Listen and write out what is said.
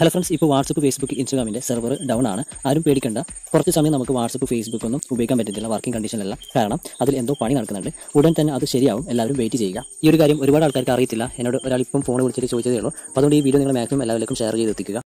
hello friends ഇപ്പോൾ WhatsApp Facebook ഇൻസ്റ്റാഗ്രാമിൻ്റെ server down ആണ് ആരും പേടിക്കേണ്ട കുറച്ച് സമയം നമുക്ക് വാട്സപ്പ് ഫേസ്ബുക്ക് ഒന്നും ഉപയോഗിക്കാൻ പറ്റത്തില്ല വർക്കിംഗ് കണ്ടീഷനല്ല കാരണം അതിൽ എന്തോ പണി നടക്കുന്നുണ്ട് ഉടൻ തന്നെ അത് ശരിയാവും എല്ലാവരും വെയിറ്റ് ചെയ്യുക ഈ ഒരു കാര്യം ഒരുപാട് ആൾക്കാർക്ക് അറിയത്തില്ല എന്നോട് ഒരാൾ ഇപ്പം ഫോൺ വിളിച്ചിട്ട് ചോദിച്ചതേ ഉള്ളൂ അതുകൊണ്ട് ഈ വീഡിയോ നിങ്ങൾ മാക്സിമം എല്ലാവർക്കും ഷെയർ ചെയ്ത് എത്തിക്കുക